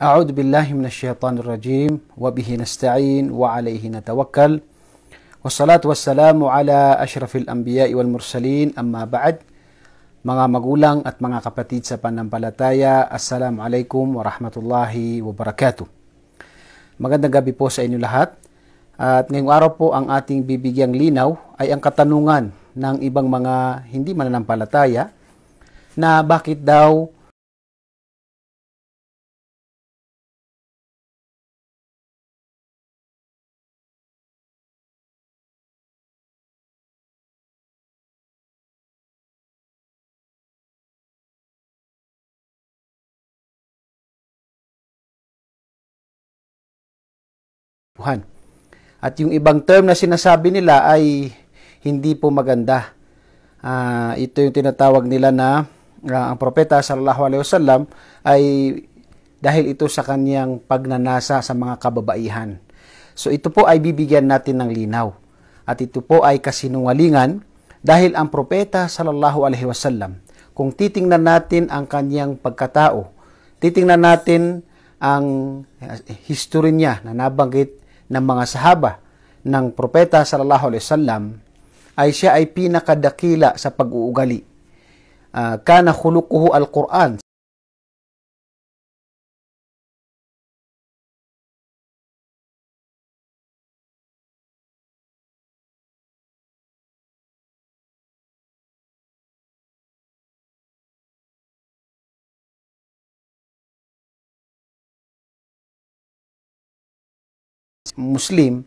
أعوذ بالله من الشيطان الرجيم وبه نستعين وعليه نتوكل والصلاة والسلام على أشرف الأنبياء والمرسلين أما بعد Mga magulang at mga kapatid sa panampalataya, rahmatullahi wa barakatuh. Magandang gabi po sa inyo lahat. At ngayong araw po ang ating bibigyang linaw ay ang katanungan ng ibang mga hindi mananampalataya na bakit daw Juan. At yung ibang term na sinasabi nila ay hindi po maganda. Uh, ito yung tinatawag nila na uh, ang propeta sallallahu alaihi wasallam ay dahil ito sa kaniyang pagnanasa sa mga kababaihan. So ito po ay bibigyan natin ng linaw. At ito po ay kasinungalingan dahil ang propeta sallallahu alaihi wasallam kung titingnan natin ang kaniyang pagkatao, titingnan natin ang eh, history niya na nabanggit ng mga sahaba ng propeta sallallahu alaihi wasallam ay siya ay pinakadakila sa pag-uugali. Uh, kana khuluquhu al-Quran Muslim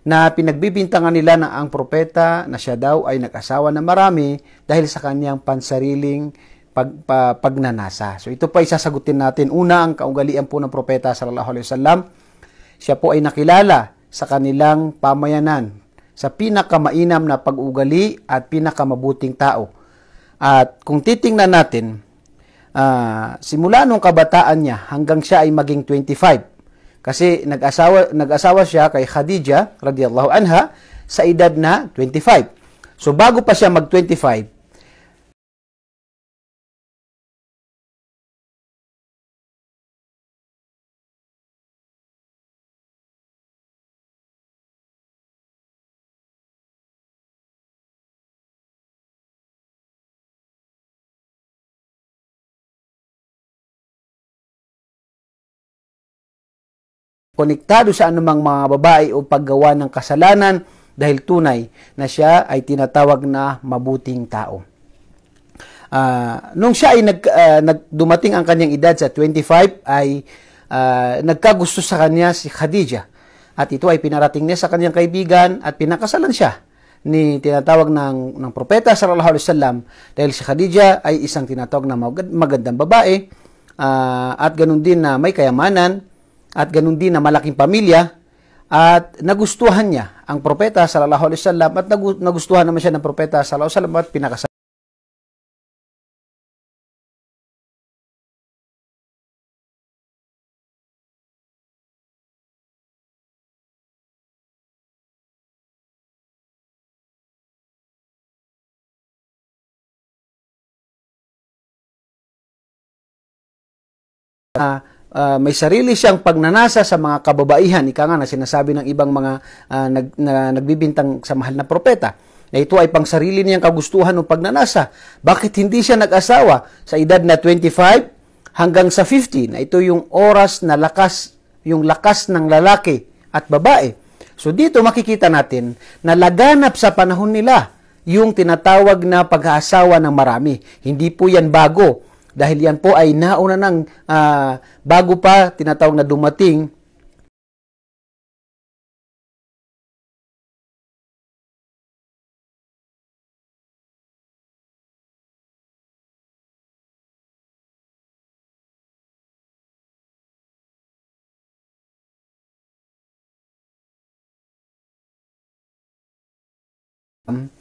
na pinagbibintangan nila na ang propeta na siya daw ay nag-asawa na marami dahil sa kanyang pansariling pag, pa, pagnanasa. So ito pa isasagutin natin. Una, ang kaugalian po ng propeta sallallahu alaihi wasallam. Siya po ay nakilala sa kanilang pamayanan sa pinakamainam na pag-ugali at pinakamabuting tao. At kung titingnan natin, uh, simula nung kabataan niya hanggang siya ay maging 25, kasi nag-asawa, nag-asawa siya kay Khadija radiyallahu anha sa edad na 25. So bago pa siya mag-25, konektado sa anumang mga babae o paggawa ng kasalanan dahil tunay na siya ay tinatawag na mabuting tao. Uh, nung siya ay nag, uh, ah, nagdumating ang kanyang edad sa 25 ay uh, nagkagusto sa kanya si Khadija at ito ay pinarating niya sa kanyang kaibigan at pinakasalan siya ni tinatawag ng, ng propeta sallallahu alaihi wasallam dahil si Khadija ay isang tinatawag na magandang babae uh, at ganun din na may kayamanan at ganun din na malaking pamilya at nagustuhan niya ang propeta sallallahu alaihi wasallam at nagustuhan naman siya ng propeta sallallahu alaihi wasallam at pinakasal uh, uh, may sarili siyang pagnanasa sa mga kababaihan, ika nga na sinasabi ng ibang mga uh, nag, na, nagbibintang sa mahal na propeta, na ito ay pang sarili niyang kagustuhan o pagnanasa. Bakit hindi siya nag-asawa sa edad na 25 hanggang sa 50, na ito yung oras na lakas, yung lakas ng lalaki at babae. So dito makikita natin na laganap sa panahon nila yung tinatawag na pag-aasawa ng marami. Hindi po yan bago dahil yan po ay nauna ng uh, ah, bago pa tinatawag na dumating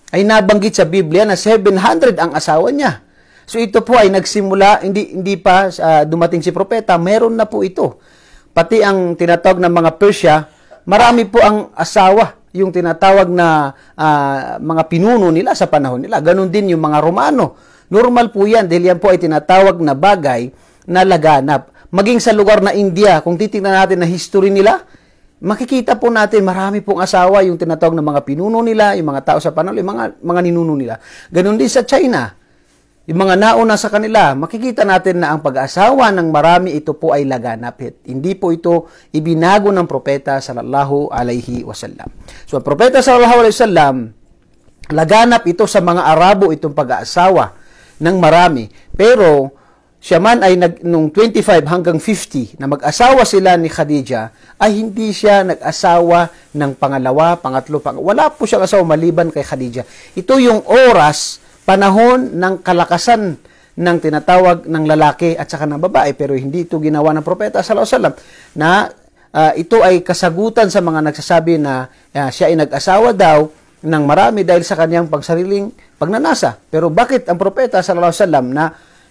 ay nabanggit sa Biblia na 700 ang asawa niya. So ito po ay nagsimula, hindi, hindi pa uh, dumating si propeta, meron na po ito. Pati ang tinatawag ng mga Persia, marami po ang asawa yung tinatawag na uh, mga pinuno nila sa panahon nila. Ganon din yung mga Romano. Normal po yan dahil yan po ay tinatawag na bagay na laganap. Maging sa lugar na India, kung titingnan natin na history nila, makikita po natin marami pong asawa yung tinatawag ng mga pinuno nila, yung mga tao sa panahon, yung mga, mga ninuno nila. Ganon din sa China. Yung mga nauna sa kanila, makikita natin na ang pag-asawa ng marami ito po ay laganap. Hindi po ito ibinago ng propeta sallallahu alaihi wasallam. So ang propeta sallallahu alaihi wasallam, laganap ito sa mga Arabo itong pag-aasawa ng marami. Pero siya man ay nag, nung 25 hanggang 50 na mag-asawa sila ni Khadija ay hindi siya nag-asawa ng pangalawa, pangatlo, pang wala po siyang asawa maliban kay Khadija. Ito yung oras panahon ng kalakasan ng tinatawag ng lalaki at saka ng babae pero hindi ito ginawa ng propeta sallallahu alaihi wasallam na uh, ito ay kasagutan sa mga nagsasabi na uh, siya ay nag-asawa daw ng marami dahil sa kanyang pagsariling pagnanasa pero bakit ang propeta sallallahu alaihi wasallam na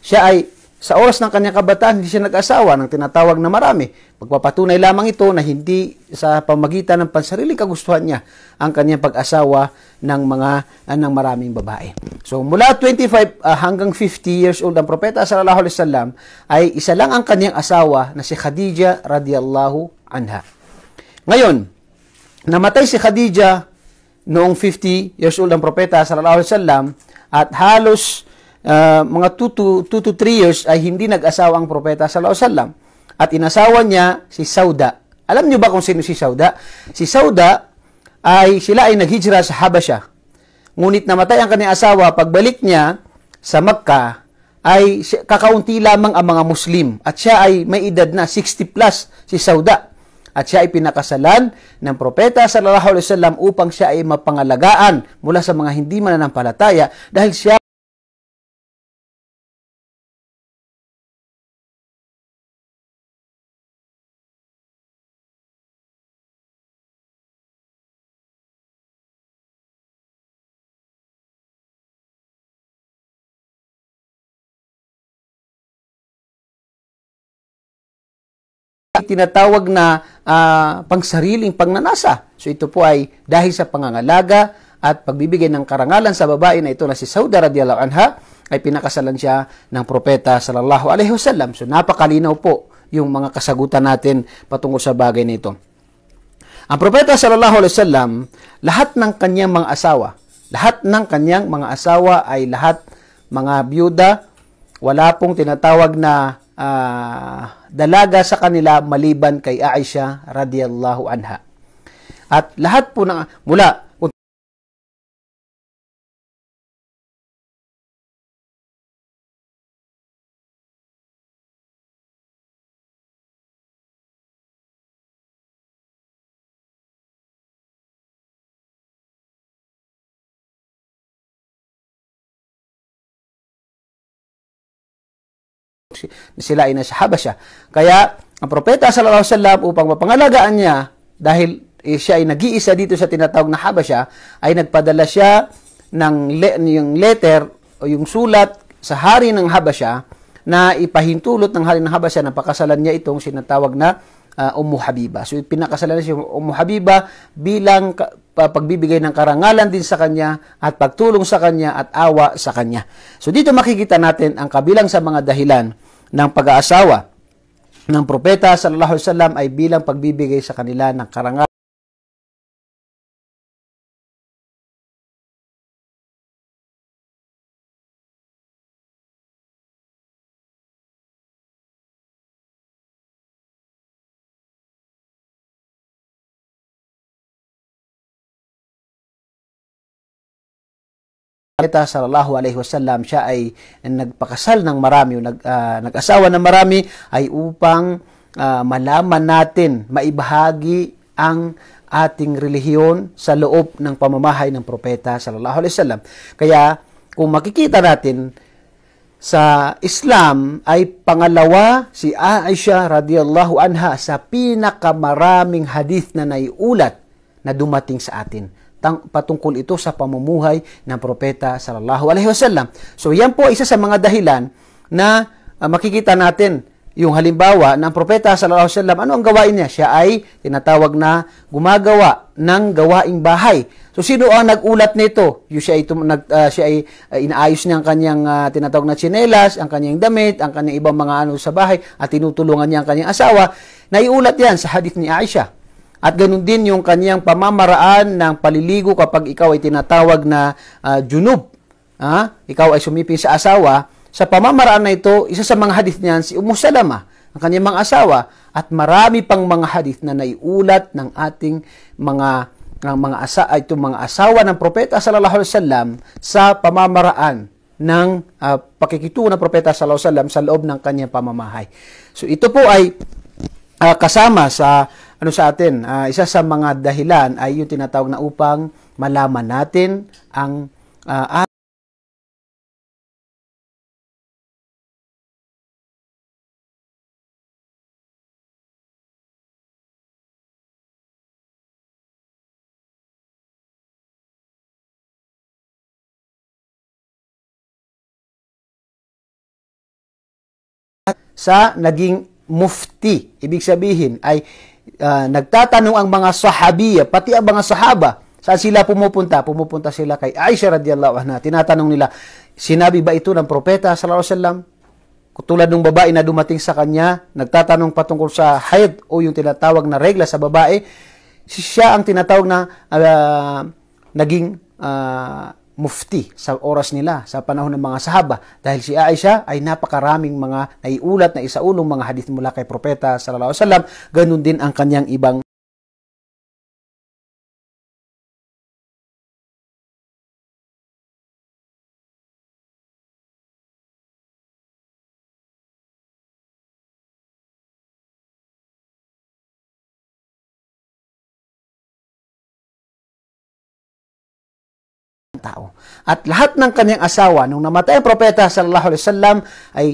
siya ay sa oras ng kanyang kabataan, hindi siya nag-asawa ng tinatawag na marami. Pagpapatunay lamang ito na hindi sa pamagitan ng pansariling kagustuhan niya ang kanyang pag-asawa ng mga ah, ng maraming babae. So mula 25 uh, ah, hanggang 50 years old ang propeta sallallahu alaihi wasallam ay isa lang ang kanyang asawa na si Khadija radhiyallahu anha. Ngayon, namatay si Khadija noong 50 years old ang propeta sallallahu alaihi wasallam at halos uh, mga 2 to, 2 to 3 years ay hindi nag-asawa ang propeta sallallahu alaihi wasallam at inasawa niya si Sauda. Alam niyo ba kung sino si Sauda? Si Sauda ay sila ay naghijra sa Habasha. Ngunit namatay ang kanyang asawa, pagbalik niya sa Makkah ay kakaunti lamang ang mga Muslim at siya ay may edad na 60 plus si Sauda. At siya ay pinakasalan ng propeta sallallahu alaihi wasallam upang siya ay mapangalagaan mula sa mga hindi mananampalataya dahil siya at tinatawag na uh, ah, pangsariling pagnanasa. So ito po ay dahil sa pangangalaga at pagbibigay ng karangalan sa babae na ito na si Sauda radhiyallahu anha ay pinakasalan siya ng propeta sallallahu alaihi wasallam. So napakalinaw po yung mga kasagutan natin patungkol sa bagay nito. Ang propeta sallallahu alaihi wasallam, lahat ng kanyang mga asawa, lahat ng kanyang mga asawa ay lahat mga byuda, wala pong tinatawag na uh, dalaga sa kanila maliban kay Aisha radiyallahu anha. At lahat po ng mula sila ay nasa Habasya. Kaya ang propeta sallallahu alaihi wasallam upang mapangalagaan niya dahil eh, siya ay nag-iisa dito sa tinatawag na Habasya ay nagpadala siya ng le- yung letter o yung sulat sa hari ng Habasya na ipahintulot ng hari ng Habasya na pakasalan niya itong sinatawag na uh, Ummu Habiba. So pinakasalan niya si Ummu Habiba bilang pagbibigay ng karangalan din sa kanya at pagtulong sa kanya at awa sa kanya. So dito makikita natin ang kabilang sa mga dahilan ng pag-aasawa ng propeta sallallahu alaihi wasallam ay bilang pagbibigay sa kanila ng karangalan Kita sallallahu alaihi wasallam siya ay nagpakasal ng marami o nag, uh, nag-asawa ng marami ay upang uh, malaman natin, maibahagi ang ating relihiyon sa loob ng pamamahay ng propeta sallallahu alaihi wasallam. Kaya kung makikita natin sa Islam ay pangalawa si Aisha radhiyallahu anha sa pinakamaraming hadith na naiulat na dumating sa atin tang, patungkol ito sa pamumuhay ng propeta sallallahu alaihi wasallam. So yan po isa sa mga dahilan na uh, makikita natin yung halimbawa ng propeta sallallahu alaihi wasallam ano ang gawain niya siya ay tinatawag na gumagawa ng gawaing bahay so sino ang nagulat nito yung siya ay nag uh, siya ay uh, inaayos niya ang kanyang uh, tinatawag na tsinelas ang kanyang damit ang kanyang ibang mga ano sa bahay at tinutulungan niya ang kanyang asawa naiulat yan sa hadith ni Aisha at ganun din yung kaniyang pamamaraan ng paliligo kapag ikaw ay tinatawag na uh, junub. Ha? Ikaw ay sumipi sa asawa. Sa pamamaraan na ito, isa sa mga hadith niyan si Umu Salama, ang kaniyang mga asawa, at marami pang mga hadith na naiulat ng ating mga ng mga asa ah, itong mga asawa ng propeta sallallahu alaihi wasallam sa pamamaraan ng uh, ah, pakikitungo ng propeta sallallahu alaihi wasallam sa loob ng kanyang pamamahay. So ito po ay uh, kasama sa ano sa atin, uh, isa sa mga dahilan ay yung tinatawag na upang malaman natin ang uh, sa naging mufti. Ibig sabihin ay uh, nagtatanong ang mga sahabiya, pati ang mga sahaba, saan sila pumupunta? Pumupunta sila kay Aisha radiyallahu anha. Tinatanong nila, sinabi ba ito ng propeta sallallahu alaihi wasallam? Tulad ng babae na dumating sa kanya, nagtatanong patungkol sa hayd o yung tinatawag na regla sa babae, siya ang tinatawag na uh, naging uh, mufti sa oras nila, sa panahon ng mga sahaba. Dahil si Aisha ay napakaraming mga naiulat na isaulong mga hadith mula kay Propeta sallallahu alaihi wasallam, ganun din ang kanyang ibang at lahat ng kanyang asawa nung namatay ang propeta sallallahu alaihi wasallam ay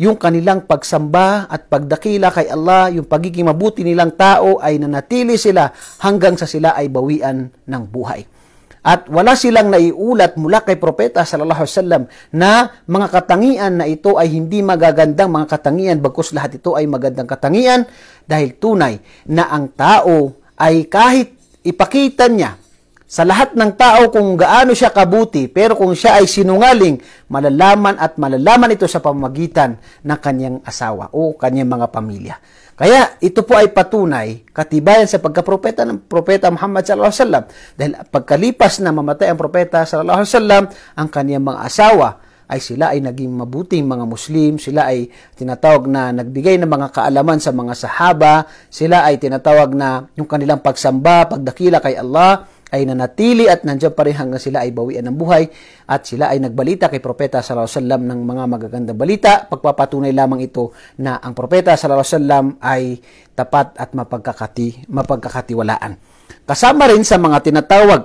yung kanilang pagsamba at pagdakila kay Allah, yung pagiging mabuti nilang tao ay nanatili sila hanggang sa sila ay bawian ng buhay. At wala silang naiulat mula kay Propeta sallallahu alaihi wasallam na mga katangian na ito ay hindi magagandang mga katangian bagkus lahat ito ay magandang katangian dahil tunay na ang tao ay kahit ipakita niya sa lahat ng tao kung gaano siya kabuti, pero kung siya ay sinungaling, malalaman at malalaman ito sa pamagitan ng kanyang asawa o kanyang mga pamilya. Kaya ito po ay patunay, katibayan sa pagkapropeta ng Propeta Muhammad sallallahu alaihi wasallam. Dahil pagkalipas na mamatay ang Propeta sallallahu alaihi wasallam, ang kanyang mga asawa ay sila ay naging mabuting mga Muslim, sila ay tinatawag na nagbigay ng mga kaalaman sa mga sahaba, sila ay tinatawag na yung kanilang pagsamba, pagdakila kay Allah, ay nanatili at nandiyan pa rin hanggang sila ay bawian ng buhay at sila ay nagbalita kay Propeta sallallahu alaihi wasallam ng mga magagandang balita. Pagpapatunay lamang ito na ang Propeta sallallahu alaihi wasallam ay tapat at mapagkakati, mapagkakatiwalaan. Kasama rin sa mga tinatawag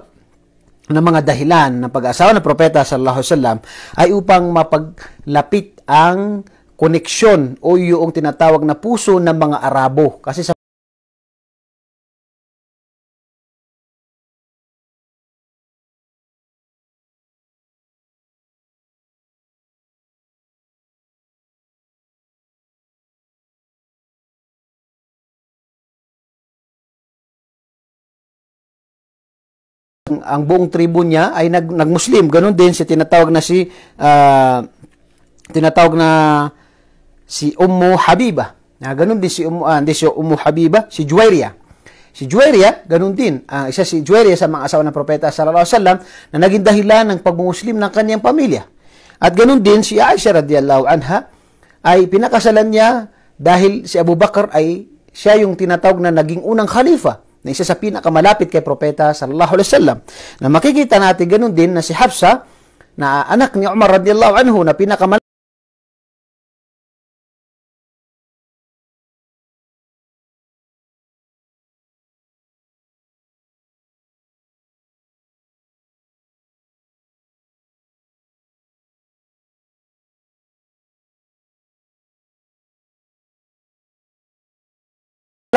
na mga dahilan ng pag-asawa ng Propeta sallallahu alaihi wasallam ay upang mapaglapit ang koneksyon o yung tinatawag na puso ng mga Arabo. Kasi sa ang buong tribo niya ay nag nagmuslim. Ganun din si tinatawag na si uh, tinatawag na si Ummu Habiba. Na ah, ganun din si Ummu uh, hindi si Ummu Habiba, si Juwayriya. Si Juwayriya, ganun din. Uh, isa si Juwayriya sa mga asawa ng propeta sallallahu alaihi wasallam na naging dahilan ng pagmumuslim ng kaniyang pamilya. At ganun din si Aisha radhiyallahu anha ay pinakasalan niya dahil si Abu Bakar ay siya yung tinatawag na naging unang khalifa na isa sa pinakamalapit kay Propeta sallallahu alaihi wasallam. Na makikita natin ganun din na si Hafsa na anak ni Umar radhiyallahu anhu na pinakamalapit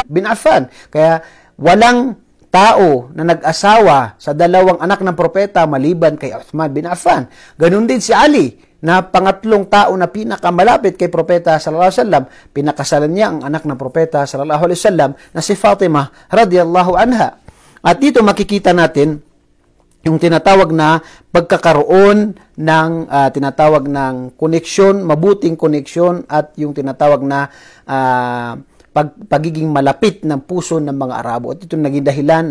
bin Affan. Kaya walang tao na nag-asawa sa dalawang anak ng propeta maliban kay Uthman bin Affan. Ganun din si Ali na pangatlong tao na pinakamalapit kay propeta sallallahu alaihi wasallam, pinakasalan niya ang anak ng propeta sallallahu alaihi wasallam na si Fatima radhiyallahu anha. At dito makikita natin yung tinatawag na pagkakaroon ng uh, tinatawag ng koneksyon, mabuting koneksyon at yung tinatawag na uh, pag, pagiging malapit ng puso ng mga Arabo. At ito naging dahilan,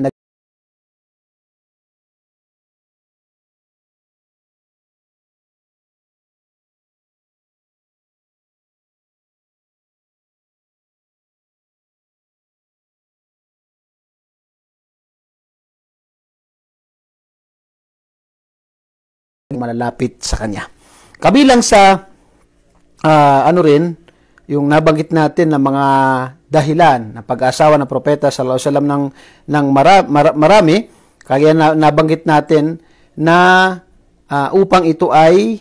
malalapit sa kanya. Kabilang sa uh, ano rin yung nabanggit natin na mga dahilan na pag-asawa ng propeta sallallahu alaihi wasallam ng ng mara, mara, marami kaya na, nabanggit natin na uh, upang ito ay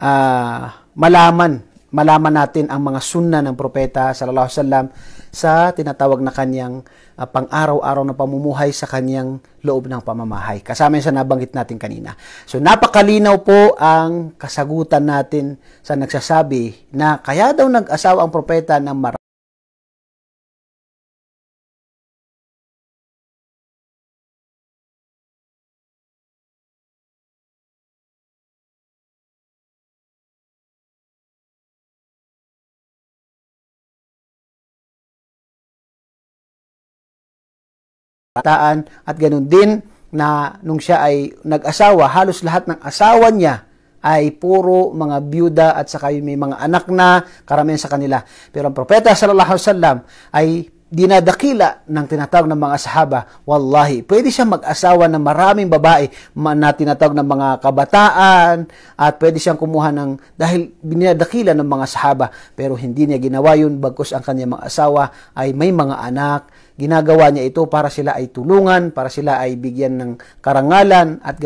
uh, malaman malaman natin ang mga sunna ng propeta sallallahu alaihi wasallam sa tinatawag na kanyang uh, pang-araw-araw na pamumuhay sa kanyang loob ng pamamahay. Kasama sa nabanggit natin kanina. So napakalinaw po ang kasagutan natin sa nagsasabi na kaya daw nag-asawa ang propeta ng mar kabataan at ganun din na nung siya ay nag-asawa, halos lahat ng asawa niya ay puro mga byuda at saka may mga anak na karamihan sa kanila. Pero ang propeta sallallahu alaihi wasallam ay dinadakila ng tinatawag ng mga sahaba, wallahi, pwede siyang mag-asawa ng maraming babae na tinatawag ng mga kabataan at pwede siyang kumuha ng, dahil dinadakila ng mga sahaba, pero hindi niya ginawa yun bagkus ang kanyang mga asawa ay may mga anak, Ginagawa niya ito para sila ay tulungan, para sila ay bigyan ng karangalan at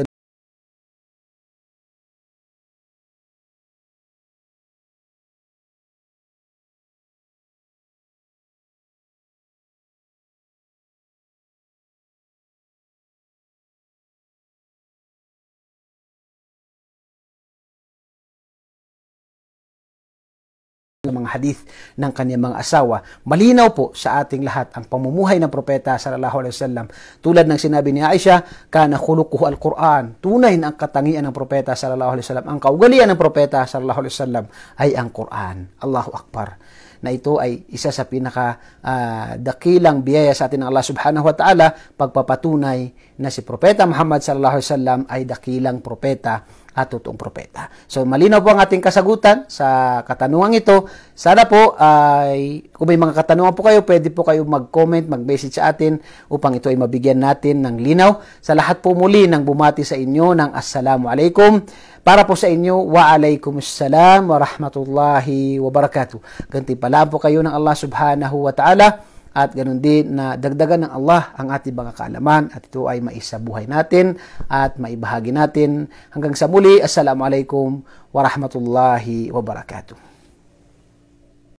ng mga hadith ng kanyang mga asawa. Malinaw po sa ating lahat ang pamumuhay ng propeta sallallahu alaihi wasallam. Tulad ng sinabi ni Aisha, kana khuluquhu al-Quran. Tunay na ang katangian ng propeta sallallahu alaihi wasallam, ang kaugalian ng propeta sallallahu alaihi wasallam ay ang Quran. Allahu akbar na ito ay isa sa pinaka uh, dakilang biyaya sa atin ng Allah Subhanahu wa Ta'ala pagpapatunay na si Propeta Muhammad sallallahu alaihi wasallam ay dakilang propeta at propeta. So malinaw po ang ating kasagutan sa katanungan ito. Sana po ay kung may mga katanungan po kayo, pwede po kayo mag-comment, mag-message sa atin upang ito ay mabigyan natin ng linaw. Sa lahat po muli ng bumati sa inyo ng Assalamu Alaikum. Para po sa inyo, wa alaikum assalam wa rahmatullahi wa barakatuh. Ganti pala po kayo ng Allah subhanahu wa ta'ala at ganun din na dagdagan ng Allah ang ating mga kaalaman at ito ay maisabuhay natin at maibahagi natin. Hanggang sa muli, Assalamualaikum warahmatullahi wabarakatuh.